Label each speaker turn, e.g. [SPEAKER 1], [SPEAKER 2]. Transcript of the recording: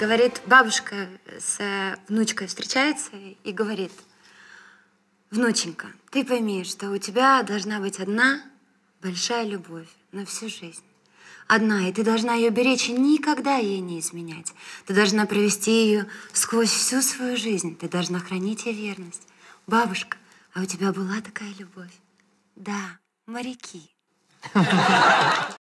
[SPEAKER 1] говорит, бабушка с э, внучкой встречается и говорит, внученька, ты пойми, что у тебя должна быть одна большая любовь на всю жизнь. Одна, и ты должна ее беречь и никогда ей не изменять. Ты должна провести ее сквозь всю свою жизнь. Ты должна хранить ей верность. Бабушка, а у тебя была такая любовь? Да, моряки.